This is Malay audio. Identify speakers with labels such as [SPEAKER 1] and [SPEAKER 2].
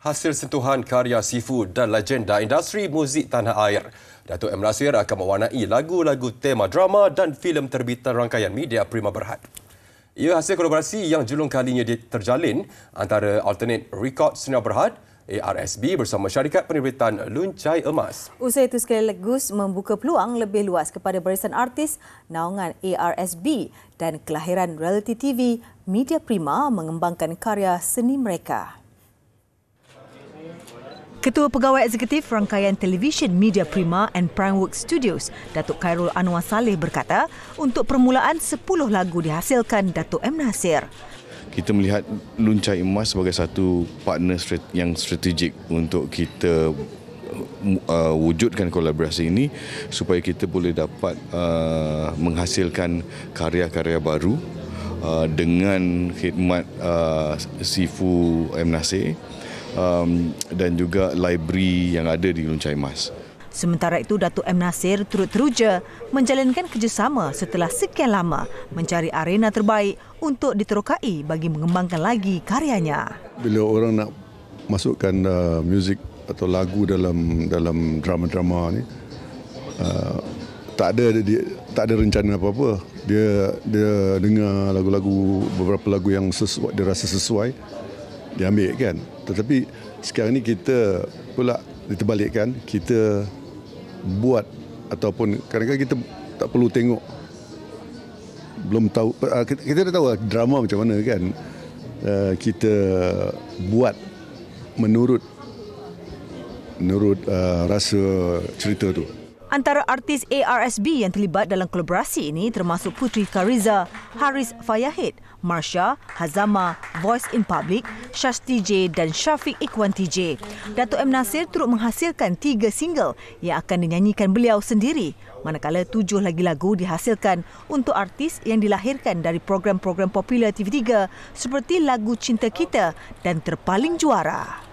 [SPEAKER 1] hasil sentuhan karya sifu dan legenda industri muzik tanah air. Datuk M. Nasir akan mewarnai lagu-lagu tema drama dan filem terbitan rangkaian media Prima Berhad. Ia hasil kolaborasi yang julung kalinya terjalin antara Alternate Record Sinia Berhad ARSB bersama syarikat penerbitan Luncai Emas.
[SPEAKER 2] Usaha itu sekali Gus membuka peluang lebih luas kepada barisan artis naungan ARSB dan kelahiran reality TV Media Prima mengembangkan karya seni mereka. Ketua Pegawai Eksekutif Rangkaian Televisyen Media Prima and Prime Works Studios, Datuk Khairul Anwar Saleh berkata, untuk permulaan 10 lagu dihasilkan Datuk M. Nasir.
[SPEAKER 3] Kita melihat Luncai Emas sebagai satu partner yang strategik untuk kita uh, wujudkan kolaborasi ini supaya kita boleh dapat uh, menghasilkan karya-karya baru uh, dengan khidmat Sifu M. Nasir um, dan juga library yang ada di Luncai Mas.
[SPEAKER 2] Sementara itu, Datuk M. Nasir turut teruja menjalankan kerjasama setelah sekian lama mencari arena terbaik untuk diterokai bagi mengembangkan lagi karyanya.
[SPEAKER 4] Bila orang nak masukkan uh, muzik atau lagu dalam dalam drama-drama ni, uh, tak ada dia, tak ada rencana apa-apa. Dia dia dengar lagu-lagu beberapa lagu yang sesuai, dia rasa sesuai, diambil kan. Tetapi sekarang ni kita pula diterbalikkan, kita buat ataupun kadang-kadang kita tak perlu tengok belum tahu ah, kita dah tahu lah drama macam mana kan ah, kita buat menurut menurut ah, rasa cerita tu
[SPEAKER 2] Antara artis ARSB yang terlibat dalam kolaborasi ini termasuk Putri Kariza, Haris Fayahid, Marsha, Hazama, Voice in Public, Shasti J dan Shafiq Ikwan TJ. Dato' M. Nasir turut menghasilkan tiga single yang akan dinyanyikan beliau sendiri. Manakala tujuh lagi lagu dihasilkan untuk artis yang dilahirkan dari program-program popular TV3 seperti lagu Cinta Kita dan Terpaling Juara.